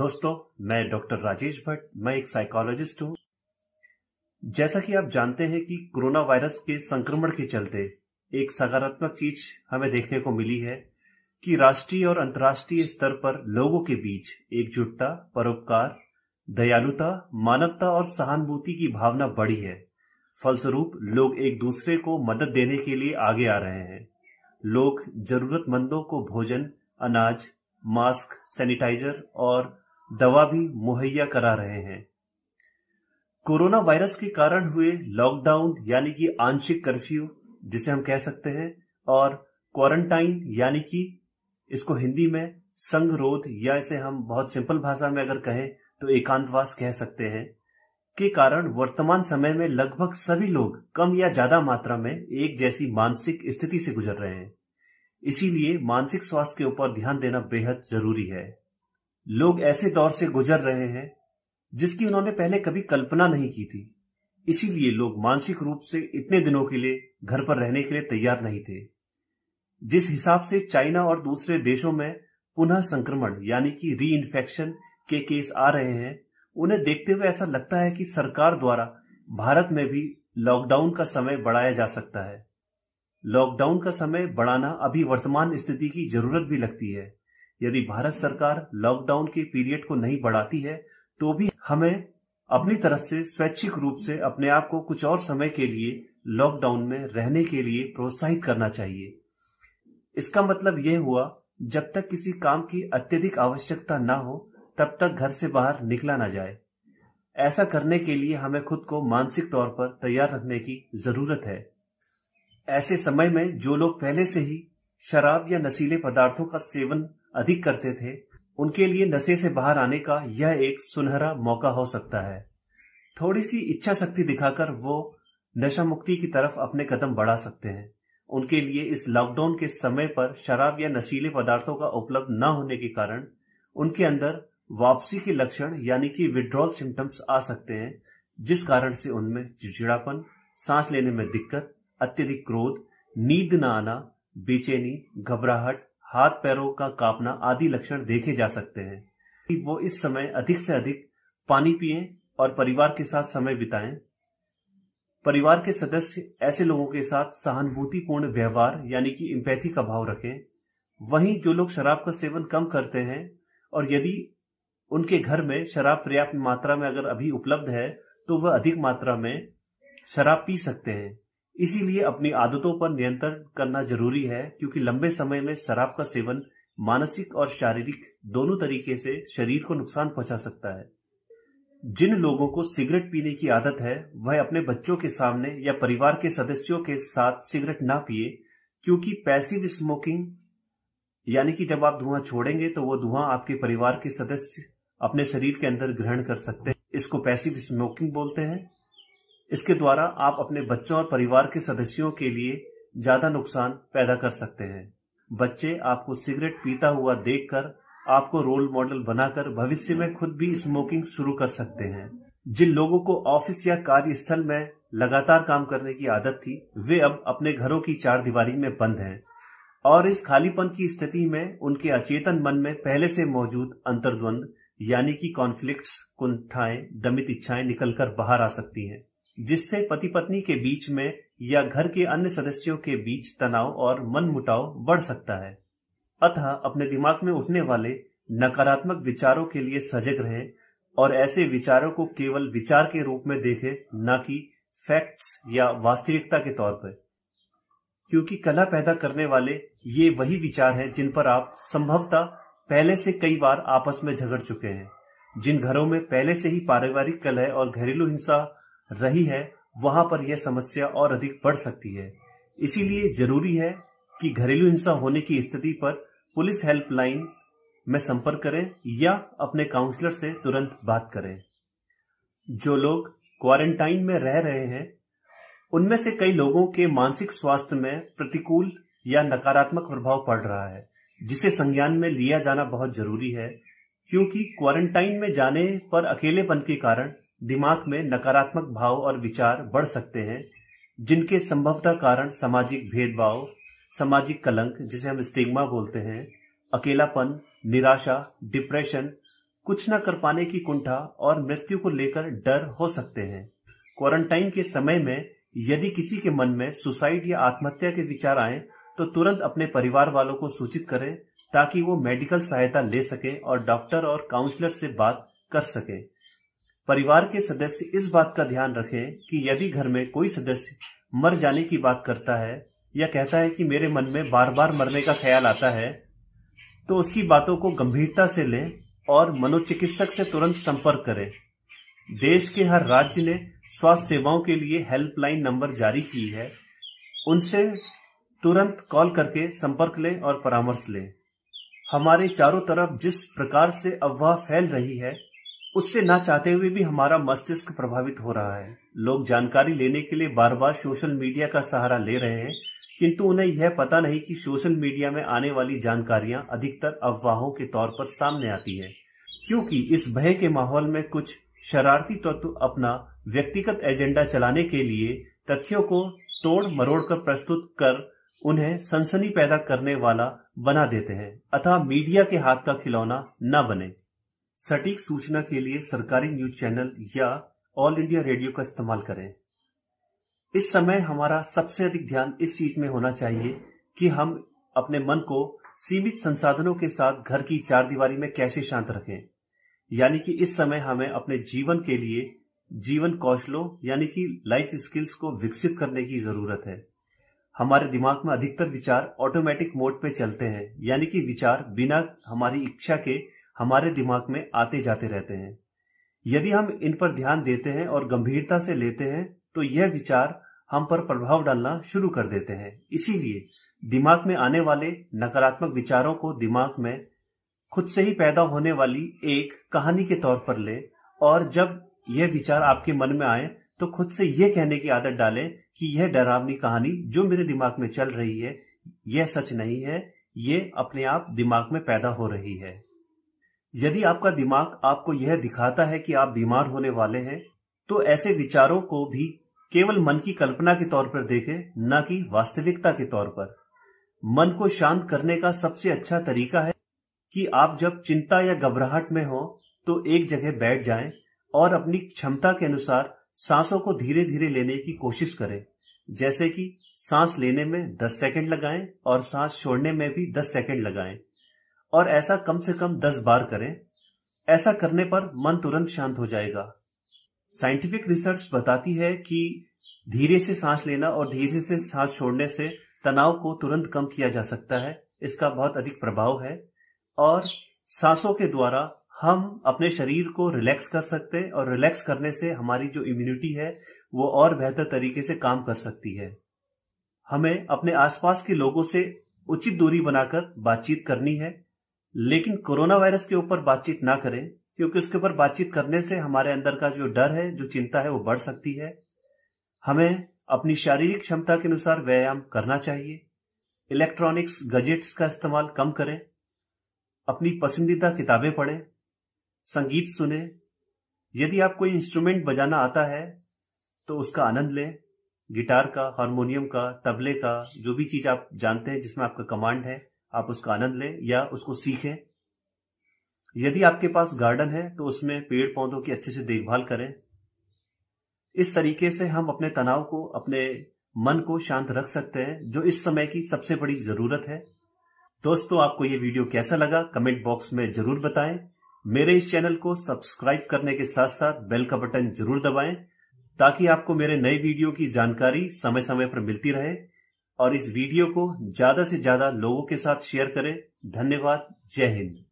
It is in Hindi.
दोस्तों मैं डॉक्टर राजेश भट्ट मैं एक साइकोलॉजिस्ट हूं जैसा कि आप जानते हैं कि कोरोना वायरस के संक्रमण के चलते एक सकारात्मक चीज हमें देखने को मिली है कि राष्ट्रीय और अंतर्राष्ट्रीय स्तर पर लोगों के बीच एकजुटता परोपकार दयालुता मानवता और सहानुभूति की भावना बढ़ी है फलस्वरूप लोग एक दूसरे को मदद देने के लिए आगे आ रहे हैं लोग जरूरतमंदों को भोजन अनाज मास्क सैनिटाइजर और दवा भी मुहैया करा रहे हैं कोरोना वायरस के कारण हुए लॉकडाउन यानी कि आंशिक कर्फ्यू जिसे हम कह सकते हैं और क्वारंटाइन यानी कि इसको हिंदी में संगरोध या इसे हम बहुत सिंपल भाषा में अगर कहें तो एकांतवास कह सकते हैं के कारण वर्तमान समय में लगभग सभी लोग कम या ज्यादा मात्रा में एक जैसी मानसिक स्थिति से गुजर रहे हैं इसीलिए मानसिक स्वास्थ्य के ऊपर ध्यान देना बेहद जरूरी है लोग ऐसे दौर से गुजर रहे हैं जिसकी उन्होंने पहले कभी कल्पना नहीं की थी इसीलिए लोग मानसिक रूप से इतने दिनों के लिए घर पर रहने के लिए तैयार नहीं थे जिस हिसाब से चाइना और दूसरे देशों में पुनः संक्रमण यानी कि री इन्फेक्शन के केस आ रहे हैं उन्हें देखते हुए ऐसा लगता है कि सरकार द्वारा भारत में भी लॉकडाउन का समय बढ़ाया जा सकता है लॉकडाउन का समय बढ़ाना अभी वर्तमान स्थिति की जरूरत भी लगती है यदि भारत सरकार लॉकडाउन के पीरियड को नहीं बढ़ाती है तो भी हमें अपनी तरफ से स्वैच्छिक रूप से अपने आप को कुछ और समय के लिए लॉकडाउन में रहने के लिए प्रोत्साहित करना चाहिए इसका मतलब यह हुआ जब तक किसी काम की अत्यधिक आवश्यकता ना हो तब तक घर से बाहर निकला ना जाए ऐसा करने के लिए हमें खुद को मानसिक तौर पर तैयार रखने की जरूरत है ऐसे समय में जो लोग पहले से ही शराब या नशीले पदार्थों का सेवन अधिक करते थे उनके लिए नशे से बाहर आने का यह एक सुनहरा मौका हो सकता है थोड़ी सी इच्छा शक्ति दिखाकर वो नशा मुक्ति की तरफ अपने कदम बढ़ा सकते हैं उनके लिए इस लॉकडाउन के समय पर शराब या नशीले पदार्थों का उपलब्ध न होने के कारण उनके अंदर वापसी के लक्षण यानी कि विड्रॉल सिम्टम्स आ सकते हैं जिस कारण से उनमें चिड़चिड़ापन सांस लेने में दिक्कत अत्यधिक क्रोध नींद न आना बेचैनी घबराहट हाथ पैरों का कांपना आदि लक्षण देखे जा सकते हैं कि वो इस समय अधिक से अधिक पानी पिए और परिवार के साथ समय बिताएं परिवार के सदस्य ऐसे लोगों के साथ सहानुभूतिपूर्ण व्यवहार यानी कि इम्पैथी का भाव रखें वहीं जो लोग शराब का सेवन कम करते हैं और यदि उनके घर में शराब पर्याप्त मात्रा में अगर अभी उपलब्ध है तो वह अधिक मात्रा में शराब पी सकते हैं इसीलिए अपनी आदतों पर नियंत्रण करना जरूरी है क्योंकि लंबे समय में शराब का सेवन मानसिक और शारीरिक दोनों तरीके से शरीर को नुकसान पहुंचा सकता है जिन लोगों को सिगरेट पीने की आदत है वह अपने बच्चों के सामने या परिवार के सदस्यों के साथ सिगरेट ना पिए क्योंकि पैसिव स्मोकिंग यानी कि जब आप धुआं छोड़ेंगे तो वो धुआं आपके परिवार के सदस्य अपने शरीर के अंदर ग्रहण कर सकते हैं इसको पैसिव स्मोकिंग बोलते हैं इसके द्वारा आप अपने बच्चों और परिवार के सदस्यों के लिए ज्यादा नुकसान पैदा कर सकते हैं बच्चे आपको सिगरेट पीता हुआ देखकर आपको रोल मॉडल बनाकर भविष्य में खुद भी स्मोकिंग शुरू कर सकते हैं जिन लोगों को ऑफिस या कार्यस्थल में लगातार काम करने की आदत थी वे अब अपने घरों की चार दीवारी में बंद हैं और इस खालीपन की स्थिति में उनके अचेतन मन में पहले से मौजूद अंतर्द्वंद यानी कि कॉन्फ्लिक्ट्स कुंठाएं दमित इच्छाएं निकलकर बाहर आ सकती हैं जिससे पति पत्नी के बीच में या घर के अन्य सदस्यों के बीच तनाव और मन मुटाव बढ़ सकता है अतः अपने दिमाग में उठने वाले नकारात्मक विचारों के लिए सजग रहे और ऐसे विचारों को केवल विचार के रूप में देखे न कि फैक्ट्स या वास्तविकता के तौर पर क्योंकि कला पैदा करने वाले ये वही विचार हैं जिन पर आप संभवतः पहले से कई बार आपस में झगड़ चुके हैं जिन घरों में पहले से ही पारिवारिक कलह और घरेलू हिंसा रही है वहां पर यह समस्या और अधिक बढ़ सकती है इसीलिए जरूरी है कि घरेलू हिंसा होने की स्थिति पर पुलिस हेल्पलाइन में संपर्क करें या अपने काउंसलर से तुरंत बात करें जो लोग क्वारंटाइन में रह रहे हैं उनमें से कई लोगों के मानसिक स्वास्थ्य में प्रतिकूल या नकारात्मक प्रभाव पड़ रहा है जिसे संज्ञान में लिया जाना बहुत जरूरी है क्योंकि क्वारंटाइन में जाने पर अकेलेपन के कारण दिमाग में नकारात्मक भाव और विचार बढ़ सकते हैं जिनके संभवतः कारण सामाजिक भेदभाव सामाजिक कलंक जिसे हम स्टिग्मा बोलते हैं अकेलापन निराशा डिप्रेशन कुछ न कर पाने की कुंठा और मृत्यु को लेकर डर हो सकते हैं क्वारंटाइन के समय में यदि किसी के मन में सुसाइड या आत्महत्या के विचार आए तो तुरंत अपने परिवार वालों को सूचित करें ताकि वो मेडिकल सहायता ले सके और डॉक्टर और काउंसलर से बात कर सकें परिवार के सदस्य इस बात का ध्यान रखें कि यदि घर में कोई सदस्य मर जाने की बात करता है या कहता है कि मेरे मन में बार बार मरने का ख्याल आता है तो उसकी बातों को गंभीरता से लें और मनोचिकित्सक से तुरंत संपर्क करें देश के हर राज्य ने स्वास्थ्य सेवाओं के लिए हेल्पलाइन नंबर जारी की है उनसे तुरंत कॉल करके संपर्क लें और परामर्श लें हमारे चारों तरफ जिस प्रकार से अफवाह फैल रही है उससे ना चाहते हुए भी हमारा मस्तिष्क प्रभावित हो रहा है लोग जानकारी लेने के लिए बार बार सोशल मीडिया का सहारा ले रहे हैं किंतु उन्हें यह पता नहीं कि सोशल मीडिया में आने वाली जानकारियां अधिकतर अफवाहों के तौर पर सामने आती है क्योंकि इस भय के माहौल में कुछ शरारती तत्व अपना व्यक्तिगत एजेंडा चलाने के लिए तथ्यों को तोड़ मरोड़ कर प्रस्तुत कर उन्हें सनसनी पैदा करने वाला बना देते हैं अतः मीडिया के हाथ का खिलौना न बने सटीक सूचना के लिए सरकारी न्यूज चैनल या ऑल इंडिया रेडियो का इस्तेमाल करें इस समय हमारा सबसे अधिक ध्यान इस चीज में होना चाहिए कि हम अपने मन को सीमित संसाधनों के साथ घर की चार दीवारी में कैसे शांत रखें यानी कि इस समय हमें अपने जीवन के लिए जीवन कौशलों यानी कि लाइफ स्किल्स को विकसित करने की जरूरत है हमारे दिमाग में अधिकतर विचार ऑटोमेटिक मोड पे चलते हैं यानी कि विचार बिना हमारी इच्छा के हमारे दिमाग में आते जाते रहते हैं यदि हम इन पर ध्यान देते हैं और गंभीरता से लेते हैं तो यह विचार हम पर प्रभाव डालना शुरू कर देते हैं इसीलिए दिमाग में आने वाले नकारात्मक विचारों को दिमाग में खुद से ही पैदा होने वाली एक कहानी के तौर पर ले और जब यह विचार आपके मन में आए तो खुद से यह कहने की आदत डालें कि यह डरावनी कहानी जो मेरे दिमाग में चल रही है यह सच नहीं है ये अपने आप दिमाग में पैदा हो रही है यदि आपका दिमाग आपको यह दिखाता है कि आप बीमार होने वाले हैं तो ऐसे विचारों को भी केवल मन की कल्पना के तौर पर देखें न कि वास्तविकता के तौर पर मन को शांत करने का सबसे अच्छा तरीका है कि आप जब चिंता या घबराहट में हो तो एक जगह बैठ जाएं और अपनी क्षमता के अनुसार सांसों को धीरे धीरे लेने की कोशिश करें जैसे कि सांस लेने में 10 सेकंड लगाएं और सांस छोड़ने में भी 10 सेकंड लगाएं और ऐसा कम से कम दस बार करें ऐसा करने पर मन तुरंत शांत हो जाएगा साइंटिफिक रिसर्च बताती है कि धीरे से सांस लेना और धीरे से सांस छोड़ने से तनाव को तुरंत कम किया जा सकता है इसका बहुत अधिक प्रभाव है और सांसों के द्वारा हम अपने शरीर को रिलैक्स कर सकते हैं और रिलैक्स करने से हमारी जो इम्यूनिटी है वो और बेहतर तरीके से काम कर सकती है हमें अपने आसपास के लोगों से उचित दूरी बनाकर बातचीत करनी है लेकिन कोरोना वायरस के ऊपर बातचीत ना करें क्योंकि उसके ऊपर बातचीत करने से हमारे अंदर का जो डर है जो चिंता है वो बढ़ सकती है हमें अपनी शारीरिक क्षमता के अनुसार व्यायाम करना चाहिए इलेक्ट्रॉनिक्स गजेट्स का इस्तेमाल कम करें अपनी पसंदीदा किताबें पढ़ें संगीत सुने यदि आप कोई इंस्ट्रूमेंट बजाना आता है तो उसका आनंद लें गिटार का हारमोनियम का तबले का जो भी चीज आप जानते हैं जिसमें आपका कमांड है आप उसका आनंद लें या उसको सीखें यदि आपके पास गार्डन है तो उसमें पेड़ पौधों की अच्छे से देखभाल करें इस तरीके से हम अपने तनाव को अपने मन को शांत रख सकते हैं जो इस समय की सबसे बड़ी जरूरत है दोस्तों आपको ये वीडियो कैसा लगा कमेंट बॉक्स में जरूर बताएं मेरे इस चैनल को सब्सक्राइब करने के साथ साथ बेल का बटन जरूर दबाएं ताकि आपको मेरे नए वीडियो की जानकारी समय समय पर मिलती रहे और इस वीडियो को ज्यादा से ज्यादा लोगों के साथ शेयर करें धन्यवाद जय हिंद